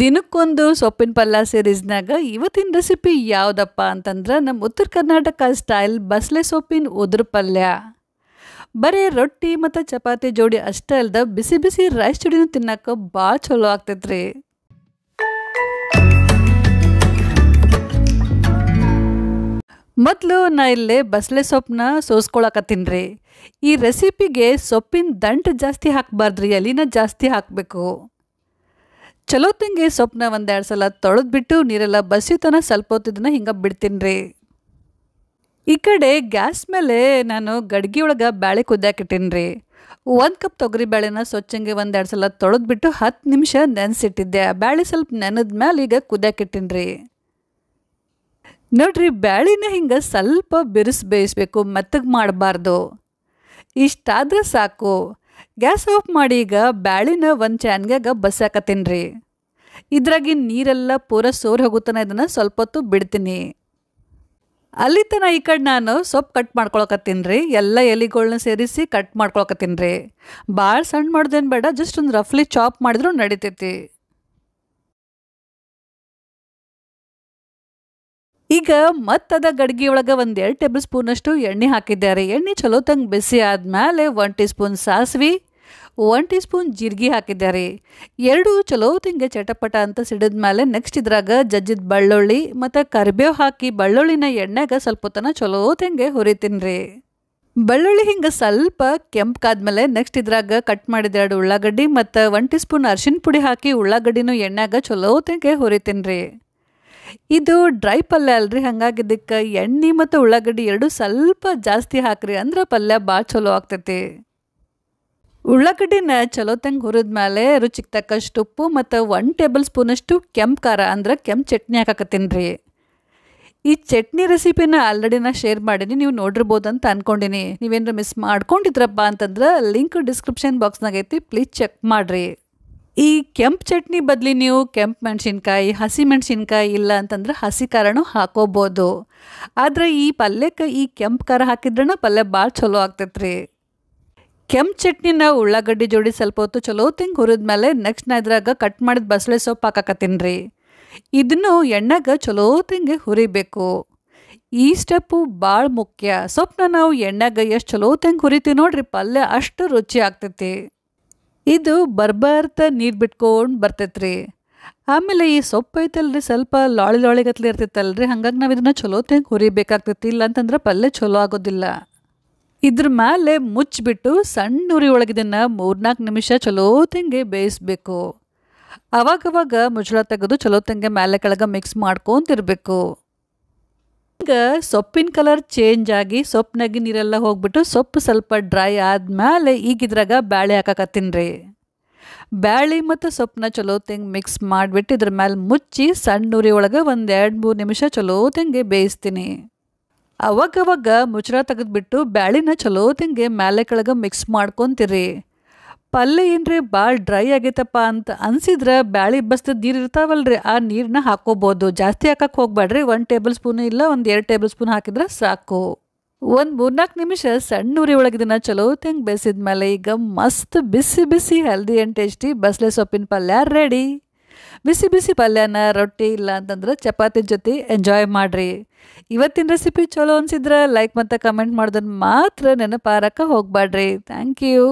ದಿನಕ್ಕೊಂದು ಸೊಪ್ಪಿನ ಪಲ್ಯ ಸೀರೀಸ್ನಾಗ ಇವತ್ತಿನ ರೆಸಿಪಿ ಯಾವುದಪ್ಪ ಅಂತಂದ್ರೆ ನಮ್ಮ ಉತ್ತರ ಕರ್ನಾಟಕ ಸ್ಟೈಲ್ ಬಸಳೆ ಸೊಪ್ಪಿನ ಉದ್ರ ಪಲ್ಯ ಬರೀ ರೊಟ್ಟಿ ಮತ್ತು ಚಪಾತಿ ಜೋಡಿ ಅಷ್ಟೇ ಅಲ್ಲದ ಬಿಸಿ ಬಿಸಿ ರೈಸ್ ಚೂಡಿನೂ ತಿನ್ನೋಕೆ ಭಾಳ ಚಲೋ ಆಗ್ತೈತ್ರಿ ಮೊದಲು ನಾ ಇಲ್ಲೇ ಬಸಳೆ ಸೊಪ್ಪನ್ನ ಸೋಸ್ಕೊಳಕತ್ತೀನಿ ರೀ ಈ ರೆಸಿಪಿಗೆ ಸೊಪ್ಪಿನ ದಂಟು ಜಾಸ್ತಿ ಹಾಕಬಾರ್ದ್ರಿ ಎಲಿನ ಜಾಸ್ತಿ ಹಾಕಬೇಕು ಚಲೋತ್ತಂಗೆ ಸೊಪ್ಪನ್ನ ಒಂದೆರಡು ಸಲ ತೊಳೆದ್ಬಿಟ್ಟು ನೀರೆಲ್ಲ ಬಸಿತನ ಸ್ವಲ್ಪ ಹೊತ್ತಿದ್ದನ್ನ ಹಿಂಗೆ ಬಿಡ್ತೀನಿ ರೀ ಈ ಕಡೆ ಗ್ಯಾಸ್ ಮೇಲೆ ನಾನು ಗಡ್ಗೆ ಒಳಗೆ ಬ್ಯಾಳೆ ಕುದ್ದಾಕಿಟ್ಟೀನಿ ರೀ ಒಂದು ಕಪ್ ತೊಗರಿ ಬೇಳೆನ ಸ್ವಚ್ಛಂಗೆ ಒಂದೆರಡು ಸಲ ತೊಳೆದ್ಬಿಟ್ಟು ಹತ್ತು ನಿಮಿಷ ನೆನೆಸಿಟ್ಟಿದ್ದೆ ಬ್ಯಾಳೆ ಸ್ವಲ್ಪ ನೆನೆದ ಮೇಲೆ ಈಗ ಕುದ್ದಾಕಿಟ್ಟೀನಿ ರೀ ನೋಡ್ರಿ ಬ್ಯಾಳಿನ ಹಿಂಗೆ ಸ್ವಲ್ಪ ಬಿರುಸು ಬೇಯಿಸ್ಬೇಕು ಮೆತ್ತಗೆ ಮಾಡಬಾರ್ದು ಇಷ್ಟಾದರೆ ಸಾಕು ಗ್ಯಾಸ್ ಆಫ್ ಮಾಡಿ ಈಗ ಬ್ಯಾಳಿನ ಒಂದು ಚಾನ್ಗಾಗ ಬಸ್ಸಾಕತ್ತೀನಿ ರೀ ಇದ್ರಾಗಿನ ನೀರೆಲ್ಲ ಪೂರ ಸೋರ್ ಹೋಗುತ್ತಾನೆ ಇದನ್ನು ಸ್ವಲ್ಪ ಹೊತ್ತು ಬಿಡ್ತೀನಿ ಅಲ್ಲಿ ತನ ಈ ಕಡೆ ನಾನು ಸೊಪ್ಪು ಕಟ್ ಮಾಡ್ಕೊಳಕತ್ತೀನಿ ರೀ ಎಲ್ಲ ಎಲೆಗಳನ್ನ ಸೇರಿಸಿ ಕಟ್ ಮಾಡ್ಕೊಳಕತ್ತೀನಿ ರೀ ಭಾಳ ಸಣ್ಣ ಮಾಡ್ದೇನು ಬೇಡ ಜಸ್ಟ್ ಒಂದು ರಫ್ಲಿ ಚಾಪ್ ಮಾಡಿದ್ರು ನಡಿತೈತಿ ಈಗ ಮತ್ತದ ಒಳಗೆ ಒಂದು ಎರಡು ಟೇಬಲ್ ಸ್ಪೂನಷ್ಟು ಎಣ್ಣೆ ಹಾಕಿದ್ದಾರೆ ಎಣ್ಣೆ ಚಲೋ ತಂಗ್ ಬಿಸಿ ಆದಮೇಲೆ ಒನ್ ಟೀ ಸ್ಪೂನ್ ಸಾಸಿವೆ ಒನ್ ಟೀ ಸ್ಪೂನ್ ಜೀರಿಗೆ ಹಾಕಿದ್ದಾರೆ ಎರಡು ಚಲೋ ತಿಂಗೆ ಚಟಪಟ ಅಂತ ಸಿಡಿದ ಮೇಲೆ ನೆಕ್ಸ್ಟ್ ಇದ್ರಾಗ ಜಜ್ಜಿದ ಬಳ್ಳುಳ್ಳಿ ಮತ್ತು ಕರಿಬೇವು ಹಾಕಿ ಬಳ್ಳುಳ್ಳಿನ ಎಣ್ಣೆಗೆ ಸ್ವಲ್ಪ ತನ ಚಲೋ ತಿಂಗೆ ಹುರಿತೀನಿ ರೀ ಹಿಂಗೆ ಸ್ವಲ್ಪ ಕೆಂಪಕಾದ್ಮೇಲೆ ನೆಕ್ಸ್ಟ್ ಇದ್ರಾಗ ಕಟ್ ಮಾಡಿದ ಎರಡು ಉಳ್ಳಾಗಡ್ಡಿ ಮತ್ತು ಒನ್ ಟೀ ಸ್ಪೂನ್ ಅರ್ಶಿನ ಪುಡಿ ಹಾಕಿ ಉಳ್ಳಾಗಡ್ಡಿನೂ ಎಣ್ಣೆಗೆ ಚಲೋ ತಿಂಗೆ ಹುರಿತೀನಿ ರೀ ಇದು ಡ್ರೈ ಪಲ್ಯ ಅಲ್ರಿ ಹಾಗಾಗಿದ್ದಕ್ಕೆ ಇದಕ್ಕೆ ಎಣ್ಣೆ ಮತ್ತು ಉಳ್ಳಾಗಡ್ಡಿ ಎರಡು ಸ್ವಲ್ಪ ಜಾಸ್ತಿ ಹಾಕ್ರಿ ಅಂದ್ರೆ ಪಲ್ಯ ಭಾಳ ಚಲೋ ಆಗ್ತೈತಿ ಉಳ್ಳಾಗಡ್ಡಿನ ಚಲೋ ತಂಗ ಹುರಿದ ಮೇಲೆ ರುಚಿಗೆ ತಕ್ಕಷ್ಟು ಉಪ್ಪು ಮತ್ತು ಒನ್ ಟೇಬಲ್ ಸ್ಪೂನಷ್ಟು ಕೆಂಪು ಖಾರ ಅಂದ್ರೆ ಕೆಂಪು ಚಟ್ನಿ ಹಾಕಾಕತ್ತೀನಿ ರೀ ಈ ಚಟ್ನಿ ರೆಸಿಪಿನ ಆಲ್ರೆಡಿ ಶೇರ್ ಮಾಡೀನಿ ನೀವು ನೋಡಿರ್ಬೋದು ಅಂತ ಅಂದ್ಕೊಂಡಿನಿ ನೀವೇನಾರು ಮಿಸ್ ಮಾಡ್ಕೊಂಡಿದ್ರಪ್ಪ ಅಂತಂದ್ರೆ ಲಿಂಕ್ ಡಿಸ್ಕ್ರಿಪ್ಷನ್ ಬಾಕ್ಸ್ನಾಗೈತಿ ಪ್ಲೀಸ್ ಚೆಕ್ ಮಾಡಿರಿ ಈ ಕೆಂಪು ಚಟ್ನಿ ಬದಲಿ ನೀವು ಕೆಂಪು ಮೆಣಸಿನ್ಕಾಯಿ ಹಸಿ ಮೆಣಸಿನ್ಕಾಯಿ ಇಲ್ಲ ಅಂತಂದ್ರೆ ಹಸಿ ಖಾರನೂ ಹಾಕೋಬೋದು ಆದರೆ ಈ ಪಲ್ಯಕ್ಕೆ ಈ ಕೆಂಪು ಖಾರ ಹಾಕಿದ್ರೂ ಪಲ್ಯ ಭಾಳ ಚಲೋ ಆಗ್ತೈತ್ರಿ ಕೆಂಪು ಚಟ್ನಿನ ಉಳ್ಳಾಗಡ್ಡಿ ಜೋಡಿ ಸ್ವಲ್ಪ ಹೊತ್ತು ಚಲೋ ತಿಂಗ್ ಮೇಲೆ ನೆಕ್ಸ್ಟ್ ನಾ ಇದ್ರಾಗ ಕಟ್ ಮಾಡಿದ ಬಸಳೆ ಸೊಪ್ಪು ಹಾಕಾಕತ್ತೀನಿ ಇದನ್ನು ಎಣ್ಣೆಗ ಚಲೋ ತಿಂಗೆ ಹುರಿಬೇಕು ಈ ಸ್ಟೆಪ್ಪು ಭಾಳ ಮುಖ್ಯ ಸೊಪ್ಪನ್ನ ನಾವು ಎಣ್ಣೆಗ ಎಷ್ಟು ಚಲೋ ತಿಂಗೆ ಹುರಿತೀವಿ ನೋಡ್ರಿ ಪಲ್ಯ ಅಷ್ಟು ರುಚಿ ಆಗ್ತೈತಿ ಇದು ಬರ್ಬಾರ್ತ ನೀರು ಬಿಟ್ಕೊಂಡು ಬರ್ತೈತ್ರಿ ಆಮೇಲೆ ಈ ಸೊಪ್ಪು ಐತಲ್ರಿ ಸ್ವಲ್ಪ ಲಾಳಿ ಲಾಳಿಗತ್ಲಿ ಇರ್ತೈತಲ್ರಿ ಹಂಗಾಗಿ ನಾವು ಇದನ್ನು ಚಲೋ ತಿಂಗೆ ಹುರಿಬೇಕಾಗ್ತೈತಿ ಅಂತಂದ್ರೆ ಪಲ್ಯ ಚಲೋ ಆಗೋದಿಲ್ಲ ಇದ್ರ ಮೇಲೆ ಮುಚ್ಚಿಬಿಟ್ಟು ಸಣ್ಣ ಉರಿ ಮೂರು ಮೂರ್ನಾಲ್ಕು ನಿಮಿಷ ಚಲೋ ತೆಂಗೆ ಬೇಯಿಸ್ಬೇಕು ಅವಾಗವಾಗ ಮುಚ್ಚಳ ತೆಗೆದು ಚಲೋ ತೆಂಗೆ ಮೇಲೆ ಕೆಳಗೆ ಮಿಕ್ಸ್ ಮಾಡ್ಕೊಂತಿರ್ಬೇಕು ಹಿಂಗೆ ಸೊಪ್ಪಿನ ಕಲರ್ ಚೇಂಜ್ ಆಗಿ ಸೊಪ್ಪು ನಗಿ ನೀರೆಲ್ಲ ಹೋಗ್ಬಿಟ್ಟು ಸೊಪ್ಪು ಸ್ವಲ್ಪ ಡ್ರೈ ಆದಮೇಲೆ ಈಗಿದ್ರಾಗ ಬ್ಯಾಳೆ ಹಾಕಕತ್ತೀನಿ ರೀ ಬ್ಯಾಳಿ ಮತ್ತು ಸೊಪ್ಪನ್ನ ತೆಂಗ್ ಮಿಕ್ಸ್ ಮಾಡಿಬಿಟ್ಟು ಇದ್ರ ಮೇಲೆ ಮುಚ್ಚಿ ಸಣ್ಣ ಉರಿ ಒಳಗೆ ಒಂದು ಎರಡು ಮೂರು ನಿಮಿಷ ಚಲೋತಂಗೆ ಬೇಯಿಸ್ತೀನಿ ಅವಾಗವಾಗ ಮುಚ್ಚರ ತೆಗೆದುಬಿಟ್ಟು ಬ್ಯಾಳಿನ ಚಲೋತಂಗೆ ಮ್ಯಾಲೆ ಕೆಳಗೆ ಮಿಕ್ಸ್ ಮಾಡ್ಕೊತಿರಿ ಪಲ್ಯ ಏನ್ರಿ ಭಾಳ ಡ್ರೈ ಆಗೈತಪ್ಪ ಅಂತ ಅನ್ಸಿದ್ರೆ ಬ್ಯಾಳಿ ಬಸ್ತದ ನೀರು ಇರ್ತಾವಲ್ರಿ ಆ ನೀರನ್ನ ಹಾಕೋಬೋದು ಜಾಸ್ತಿ ಹಾಕಕ್ಕೆ ಹೋಗ್ಬೇಡ್ರಿ ಒಂದು ಟೇಬಲ್ ಸ್ಪೂನ್ ಇಲ್ಲ ಒಂದು ಎರಡು ಟೇಬಲ್ ಸ್ಪೂನ್ ಹಾಕಿದ್ರೆ ಸಾಕು ಒಂದು ಮೂರ್ನಾಲ್ಕು ನಿಮಿಷ ಸಣ್ಣ ಉರಿ ಒಳಗೆ ಚಲೋ ತೆಂಗ್ ಬೇಯಿಸಿದ ಮೇಲೆ ಈಗ ಮಸ್ತ್ ಬಿಸಿ ಬಿಸಿ ಹೆಲ್ದಿ ಆ್ಯಂಡ್ ಟೇಸ್ಟಿ ಬಸ್ಲೆ ಸೊಪ್ಪಿನ ಪಲ್ಯ ರೆಡಿ ಬಿಸಿ ಬಿಸಿ ಪಲ್ಯನ ರೊಟ್ಟಿ ಇಲ್ಲ ಅಂತಂದ್ರೆ ಚಪಾತಿ ಜೊತೆ ಎಂಜಾಯ್ ಮಾಡಿರಿ ಇವತ್ತಿನ ರೆಸಿಪಿ ಚಲೋ ಅನ್ಸಿದ್ರೆ ಲೈಕ್ ಮತ್ತು ಕಮೆಂಟ್ ಮಾಡೋದನ್ನು ಮಾತ್ರ ನೆನಪಾರಕ್ಕೆ ಹೋಗಬೇಡ್ರಿ ಥ್ಯಾಂಕ್ ಯು